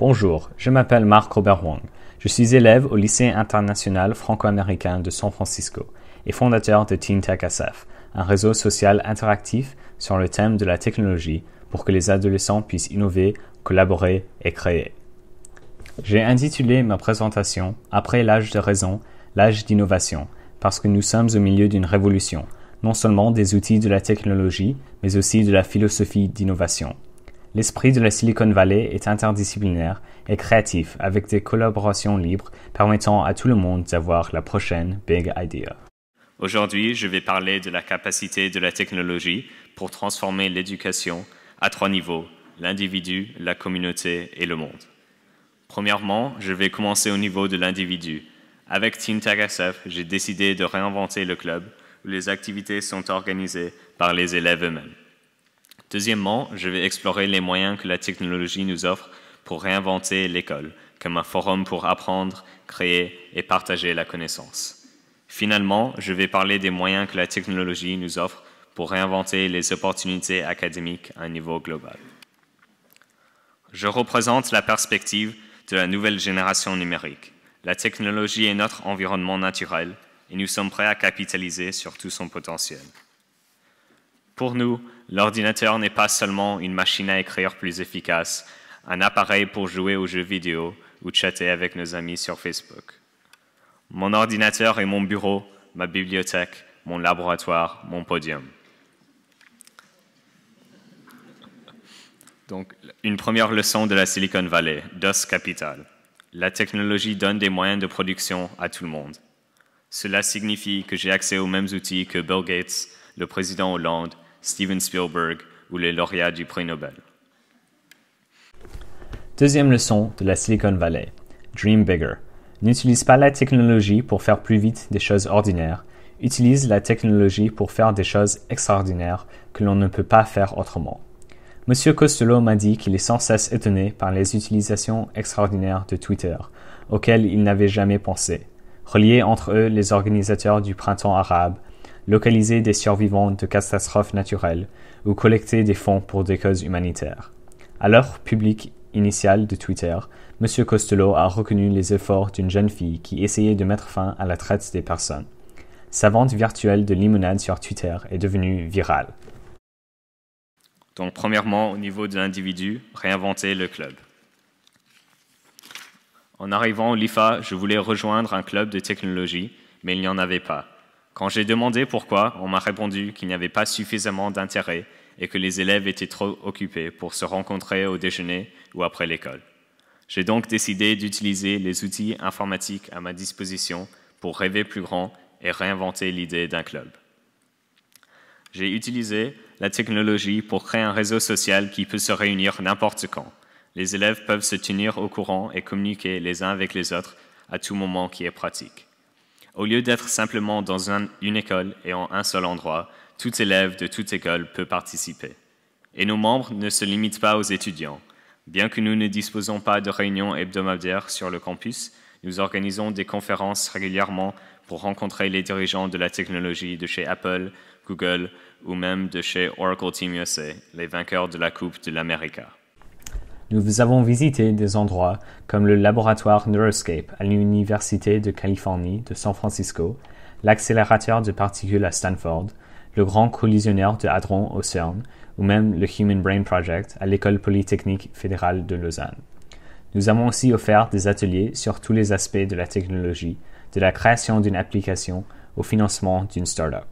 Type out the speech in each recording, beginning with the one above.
Bonjour, je m'appelle Marc Robert Wong. Je suis élève au lycée international franco-américain de San Francisco et fondateur de Team Tech SF, un réseau social interactif sur le thème de la technologie pour que les adolescents puissent innover, collaborer et créer. J'ai intitulé ma présentation Après l'âge de raison, l'âge d'innovation, parce que nous sommes au milieu d'une révolution, non seulement des outils de la technologie, mais aussi de la philosophie d'innovation. L'esprit de la Silicon Valley est interdisciplinaire et créatif avec des collaborations libres permettant à tout le monde d'avoir la prochaine big idea. Aujourd'hui, je vais parler de la capacité de la technologie pour transformer l'éducation à trois niveaux, l'individu, la communauté et le monde. Premièrement, je vais commencer au niveau de l'individu. Avec Team TagSF, j'ai décidé de réinventer le club où les activités sont organisées par les élèves eux-mêmes. Deuxièmement, je vais explorer les moyens que la technologie nous offre pour réinventer l'école comme un forum pour apprendre, créer et partager la connaissance. Finalement, je vais parler des moyens que la technologie nous offre pour réinventer les opportunités académiques à un niveau global. Je représente la perspective de la nouvelle génération numérique. La technologie est notre environnement naturel et nous sommes prêts à capitaliser sur tout son potentiel. Pour nous, l'ordinateur n'est pas seulement une machine à écrire plus efficace, un appareil pour jouer aux jeux vidéo ou chatter avec nos amis sur Facebook. Mon ordinateur est mon bureau, ma bibliothèque, mon laboratoire, mon podium. Donc, une première leçon de la Silicon Valley, DOS Capital. La technologie donne des moyens de production à tout le monde. Cela signifie que j'ai accès aux mêmes outils que Bill Gates, le président Hollande Steven Spielberg ou les lauréats du prix Nobel. Deuxième leçon de la Silicon Valley, Dream Bigger. N'utilise pas la technologie pour faire plus vite des choses ordinaires, utilise la technologie pour faire des choses extraordinaires que l'on ne peut pas faire autrement. Monsieur Costello m'a dit qu'il est sans cesse étonné par les utilisations extraordinaires de Twitter, auxquelles il n'avait jamais pensé. Reliés entre eux les organisateurs du printemps arabe, localiser des survivants de catastrophes naturelles ou collecter des fonds pour des causes humanitaires. À l'heure publique initiale de Twitter, M. Costello a reconnu les efforts d'une jeune fille qui essayait de mettre fin à la traite des personnes. Sa vente virtuelle de limonade sur Twitter est devenue virale. Donc, premièrement, au niveau de l'individu, réinventer le club. En arrivant au LIFA, je voulais rejoindre un club de technologie, mais il n'y en avait pas. Quand j'ai demandé pourquoi, on m'a répondu qu'il n'y avait pas suffisamment d'intérêt et que les élèves étaient trop occupés pour se rencontrer au déjeuner ou après l'école. J'ai donc décidé d'utiliser les outils informatiques à ma disposition pour rêver plus grand et réinventer l'idée d'un club. J'ai utilisé la technologie pour créer un réseau social qui peut se réunir n'importe quand. Les élèves peuvent se tenir au courant et communiquer les uns avec les autres à tout moment qui est pratique. Au lieu d'être simplement dans une école et en un seul endroit, tout élève de toute école peut participer. Et nos membres ne se limitent pas aux étudiants. Bien que nous ne disposons pas de réunions hebdomadaires sur le campus, nous organisons des conférences régulièrement pour rencontrer les dirigeants de la technologie de chez Apple, Google ou même de chez Oracle Team USA, les vainqueurs de la Coupe de l'Amérique. Nous avons visité des endroits comme le laboratoire Neuroscape à l'Université de Californie de San Francisco, l'accélérateur de particules à Stanford, le grand collisionneur de Hadron au CERN, ou même le Human Brain Project à l'École polytechnique fédérale de Lausanne. Nous avons aussi offert des ateliers sur tous les aspects de la technologie, de la création d'une application au financement d'une start-up.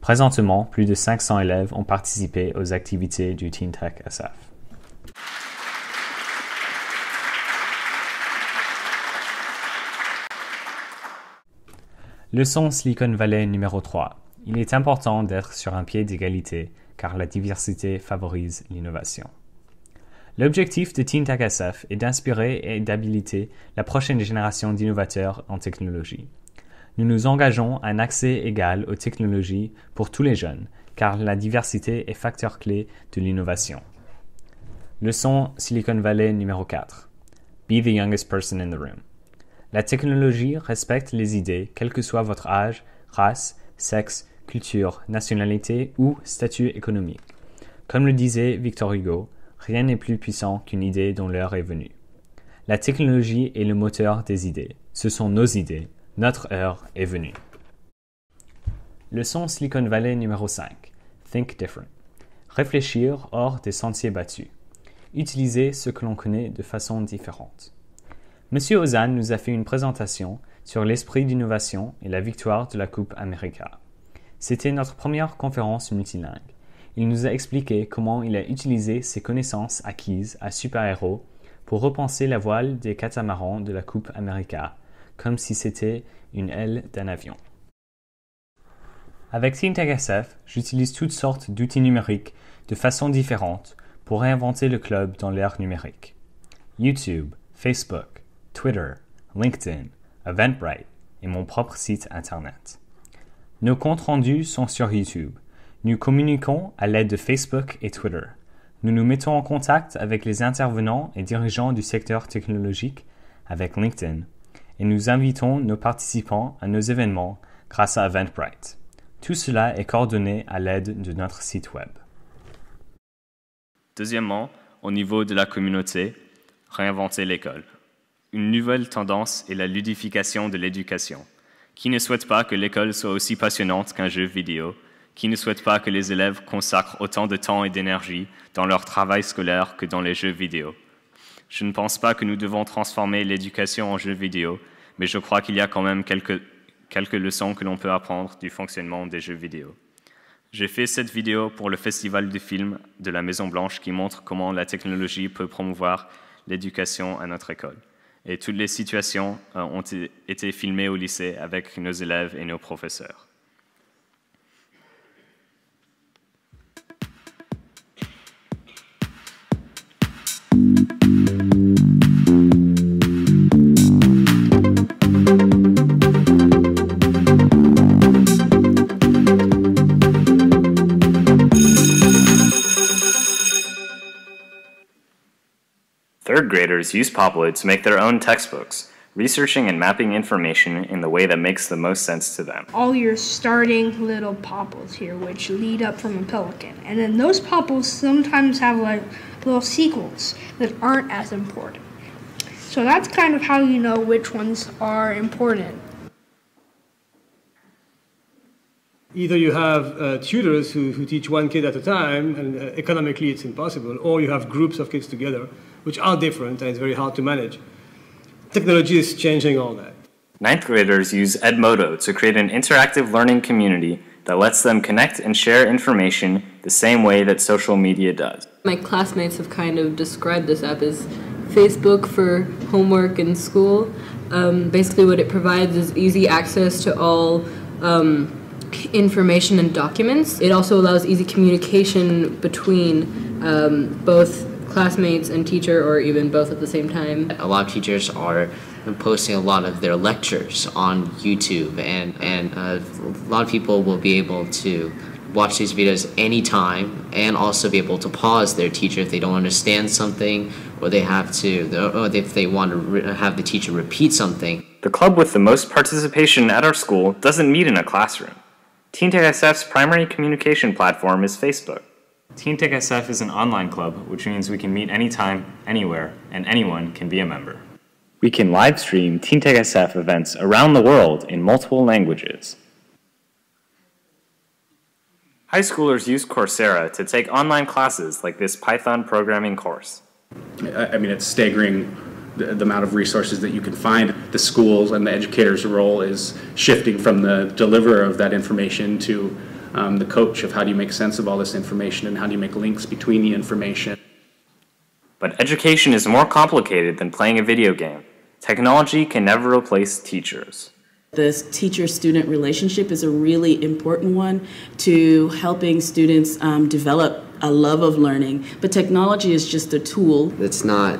Présentement, plus de 500 élèves ont participé aux activités du Tech SF. Leçon Silicon Valley numéro 3. Il est important d'être sur un pied d'égalité car la diversité favorise l'innovation. L'objectif de team est d'inspirer et d'habiliter la prochaine génération d'innovateurs en technologie. Nous nous engageons à un accès égal aux technologies pour tous les jeunes, car la diversité est facteur clé de l'innovation. Leçon Silicon Valley numéro 4. Be the youngest person in the room. La technologie respecte les idées, quel que soit votre âge, race, sexe, culture, nationalité ou statut économique. Comme le disait Victor Hugo, rien n'est plus puissant qu'une idée dont l'heure est venue. La technologie est le moteur des idées. Ce sont nos idées. Notre heure est venue. Leçon Silicon Valley numéro 5. Think different. Réfléchir hors des sentiers battus. Utiliser ce que l'on connaît de façon différente. Monsieur Ozan nous a fait une présentation sur l'esprit d'innovation et la victoire de la Coupe américa. C'était notre première conférence multilingue. Il nous a expliqué comment il a utilisé ses connaissances acquises à Super-Héros pour repenser la voile des catamarans de la Coupe américa comme si c'était une aile d'un avion. Avec SyntagSF, j'utilise toutes sortes d'outils numériques de façon différente pour réinventer le club dans l'ère numérique. YouTube, Facebook, Twitter, LinkedIn, Eventbrite et mon propre site Internet. Nos comptes rendus sont sur YouTube. Nous communiquons à l'aide de Facebook et Twitter. Nous nous mettons en contact avec les intervenants et dirigeants du secteur technologique avec LinkedIn et nous invitons nos participants à nos événements grâce à Eventbrite. Tout cela est coordonné à l'aide de notre site web. Deuxièmement, au niveau de la communauté, réinventer l'école une nouvelle tendance est la ludification de l'éducation. Qui ne souhaite pas que l'école soit aussi passionnante qu'un jeu vidéo Qui ne souhaite pas que les élèves consacrent autant de temps et d'énergie dans leur travail scolaire que dans les jeux vidéo Je ne pense pas que nous devons transformer l'éducation en jeu vidéo, mais je crois qu'il y a quand même quelques, quelques leçons que l'on peut apprendre du fonctionnement des jeux vidéo. J'ai fait cette vidéo pour le Festival du film de la Maison Blanche qui montre comment la technologie peut promouvoir l'éducation à notre école et toutes les situations euh, ont été filmées au lycée avec nos élèves et nos professeurs. editors use Poploid to make their own textbooks, researching and mapping information in the way that makes the most sense to them. All your starting little popples here, which lead up from a pelican. And then those popples sometimes have like little sequels that aren't as important. So that's kind of how you know which ones are important. Either you have uh, tutors who, who teach one kid at a time, and uh, economically it's impossible, or you have groups of kids together which are different and it's very hard to manage. Technology is changing all that. Ninth graders use Edmodo to create an interactive learning community that lets them connect and share information the same way that social media does. My classmates have kind of described this app as Facebook for homework in school. Um, basically, what it provides is easy access to all um, information and documents. It also allows easy communication between um, both classmates and teacher, or even both at the same time. A lot of teachers are posting a lot of their lectures on YouTube, and and uh, a lot of people will be able to watch these videos anytime and also be able to pause their teacher if they don't understand something or they have to or if they want to have the teacher repeat something. The club with the most participation at our school doesn't meet in a classroom. Teen TechSF's primary communication platform is Facebook. Teen Tech SF is an online club, which means we can meet anytime, anywhere, and anyone can be a member. We can live stream Teen Tech SF events around the world in multiple languages. High schoolers use Coursera to take online classes like this Python programming course. I mean, it's staggering the, the, amount of resources that you can find. The schools and the educators' role is shifting from the deliverer of that information to um, the coach of how do you make sense of all this information and how do you make links between the information. But education is more complicated than playing a video game. Technology can never replace teachers. This teacher student relationship is a really important one to helping students um, develop a love of learning. But technology is just a tool. It's not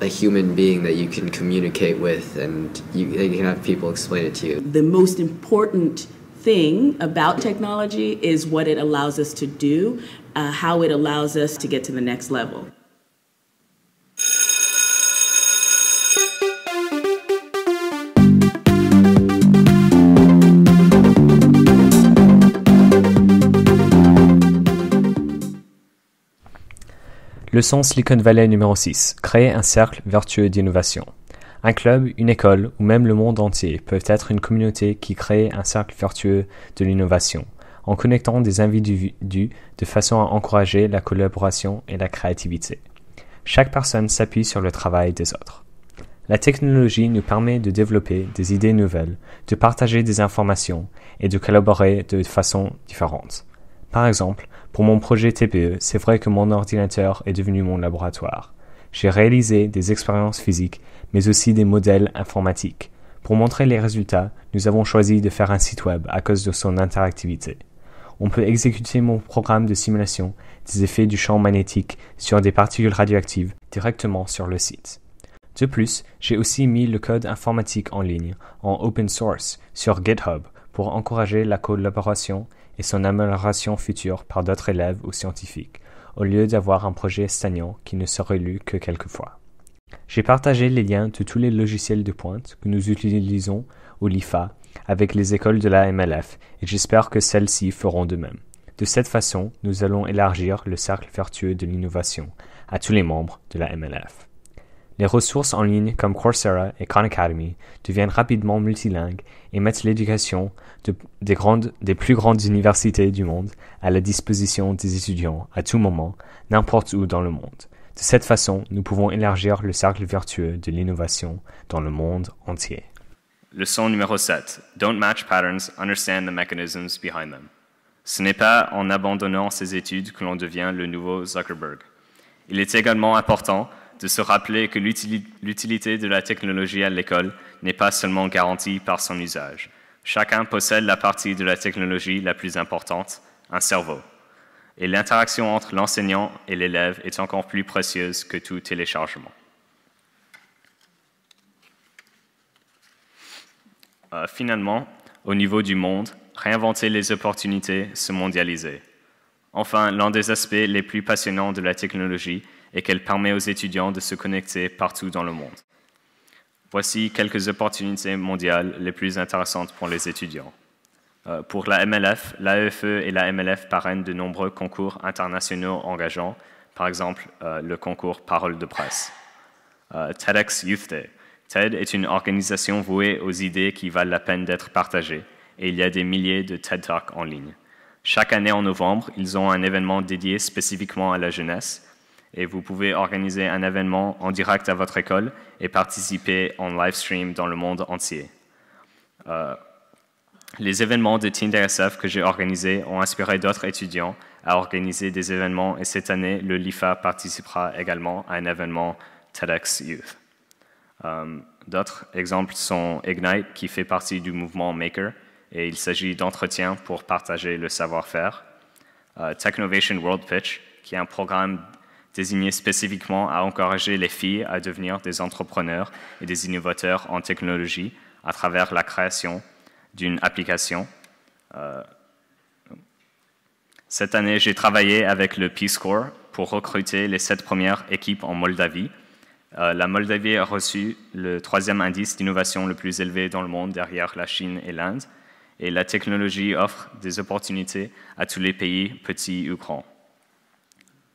a human being that you can communicate with and you, you can have people explain it to you. The most important thing about technology is what it allows us to do, uh, how it allows us to get to the next level. Leçon Silicon Valley numéro 6. Créer un cercle vertueux d'innovation. Un club, une école ou même le monde entier peuvent être une communauté qui crée un cercle vertueux de l'innovation, en connectant des individus de façon à encourager la collaboration et la créativité. Chaque personne s'appuie sur le travail des autres. La technologie nous permet de développer des idées nouvelles, de partager des informations et de collaborer de façon différente. Par exemple, pour mon projet TPE, c'est vrai que mon ordinateur est devenu mon laboratoire. J'ai réalisé des expériences physiques mais aussi des modèles informatiques. Pour montrer les résultats, nous avons choisi de faire un site web à cause de son interactivité. On peut exécuter mon programme de simulation des effets du champ magnétique sur des particules radioactives directement sur le site. De plus, j'ai aussi mis le code informatique en ligne, en open source, sur GitHub pour encourager la collaboration et son amélioration future par d'autres élèves ou scientifiques, au lieu d'avoir un projet stagnant qui ne serait lu que quelques fois. J'ai partagé les liens de tous les logiciels de pointe que nous utilisons au LIFA avec les écoles de la MLF et j'espère que celles-ci feront de même. De cette façon, nous allons élargir le cercle vertueux de l'innovation à tous les membres de la MLF. Les ressources en ligne comme Coursera et Khan Academy deviennent rapidement multilingues et mettent l'éducation des plus grandes universités du monde à la disposition des étudiants à tout moment, n'importe où dans le monde. De cette façon, nous pouvons élargir le cercle vertueux de l'innovation dans le monde entier. Leçon numéro 7. Don't match patterns, understand the mechanisms behind them. Ce n'est pas en abandonnant ses études que l'on devient le nouveau Zuckerberg. Il est également important de se rappeler que l'utilité de la technologie à l'école n'est pas seulement garantie par son usage. Chacun possède la partie de la technologie la plus importante, un cerveau et l'interaction entre l'enseignant et l'élève est encore plus précieuse que tout téléchargement. Euh, finalement, au niveau du monde, réinventer les opportunités, se mondialiser. Enfin, l'un des aspects les plus passionnants de la technologie est qu'elle permet aux étudiants de se connecter partout dans le monde. Voici quelques opportunités mondiales les plus intéressantes pour les étudiants. Euh, pour la MLF, l'AEFE e et la MLF parrainent de nombreux concours internationaux engageants, par exemple euh, le concours Parole de presse. Euh, TEDx Youth Day. TED est une organisation vouée aux idées qui valent la peine d'être partagées, et il y a des milliers de TED Talks en ligne. Chaque année en novembre, ils ont un événement dédié spécifiquement à la jeunesse, et vous pouvez organiser un événement en direct à votre école et participer en live stream dans le monde entier. Les événements de TeenDSF que j'ai organisés ont inspiré d'autres étudiants à organiser des événements et cette année, le LIFA participera également à un événement TEDx Youth. Euh, d'autres exemples sont Ignite, qui fait partie du mouvement Maker, et il s'agit d'entretiens pour partager le savoir-faire. Euh, Technovation World Pitch, qui est un programme désigné spécifiquement à encourager les filles à devenir des entrepreneurs et des innovateurs en technologie à travers la création, d'une application. Euh, cette année, j'ai travaillé avec le Peace Corps pour recruter les sept premières équipes en Moldavie. Euh, la Moldavie a reçu le troisième indice d'innovation le plus élevé dans le monde derrière la Chine et l'Inde, et la technologie offre des opportunités à tous les pays, petits ou grands.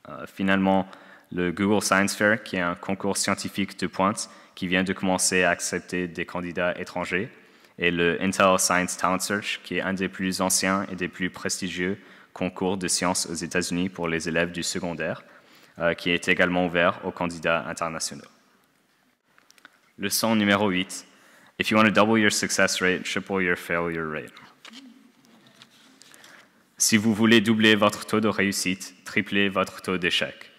Euh, finalement, le Google Science Fair, qui est un concours scientifique de pointe qui vient de commencer à accepter des candidats étrangers, et le Intel Science Talent Search, qui est un des plus anciens et des plus prestigieux concours de sciences aux États-Unis pour les élèves du secondaire, euh, qui est également ouvert aux candidats internationaux. Leçon numéro 8. If you want to double your success rate, triple your failure rate. Si vous voulez doubler votre taux de réussite, tripler votre taux d'échec.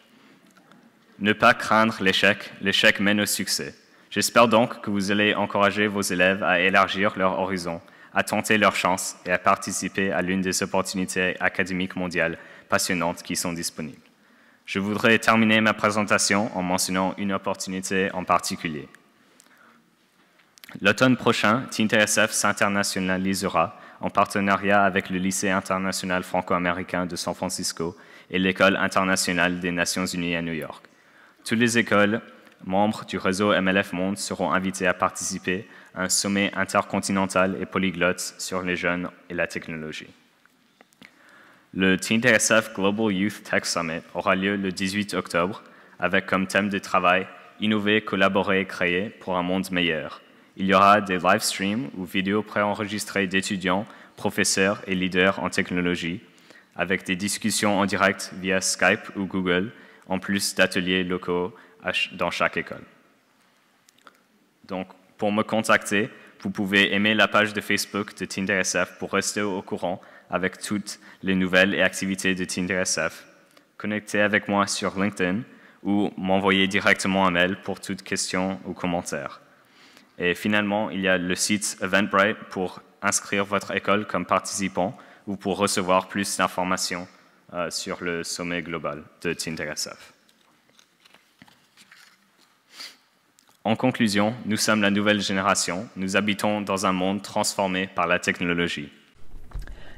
Ne pas craindre l'échec, l'échec mène au succès. J'espère donc que vous allez encourager vos élèves à élargir leur horizon, à tenter leur chance et à participer à l'une des opportunités académiques mondiales passionnantes qui sont disponibles. Je voudrais terminer ma présentation en mentionnant une opportunité en particulier. L'automne prochain, TINTSF s'internationalisera en partenariat avec le lycée international franco-américain de San Francisco et l'école internationale des Nations Unies à New York. Toutes les écoles membres du réseau MLF Monde seront invités à participer à un sommet intercontinental et polyglotte sur les jeunes et la technologie. Le DSF Global Youth Tech Summit aura lieu le 18 octobre avec comme thème de travail Innover, collaborer et créer pour un monde meilleur. Il y aura des live streams ou vidéos préenregistrées d'étudiants, professeurs et leaders en technologie avec des discussions en direct via Skype ou Google, en plus d'ateliers locaux dans chaque école. Donc, pour me contacter, vous pouvez aimer la page de Facebook de Tinder pour rester au courant avec toutes les nouvelles et activités de Tinder SF. Connectez avec moi sur LinkedIn ou m'envoyer directement un mail pour toute question ou commentaire. Et finalement, il y a le site Eventbrite pour inscrire votre école comme participant ou pour recevoir plus d'informations euh, sur le sommet global de Tindersf. En conclusion, nous sommes la nouvelle génération. Nous habitons dans un monde transformé par la technologie.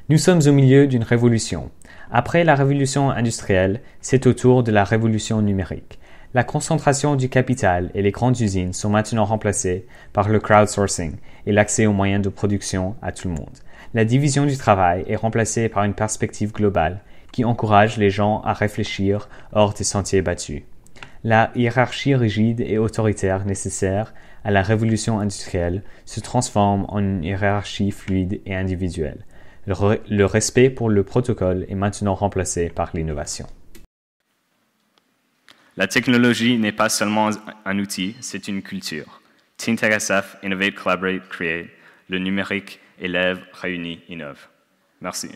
Nous sommes au milieu d'une révolution. Après la révolution industrielle, c'est au tour de la révolution numérique. La concentration du capital et les grandes usines sont maintenant remplacées par le crowdsourcing et l'accès aux moyens de production à tout le monde. La division du travail est remplacée par une perspective globale qui encourage les gens à réfléchir hors des sentiers battus. La hiérarchie rigide et autoritaire nécessaire à la révolution industrielle se transforme en une hiérarchie fluide et individuelle. Le, respect pour le protocole est maintenant remplacé par l'innovation. La technologie n'est pas seulement un outil, c'est une culture. TINTRSF, Innovate, Collaborate, Create, le numérique élève, réunit, innove. Merci.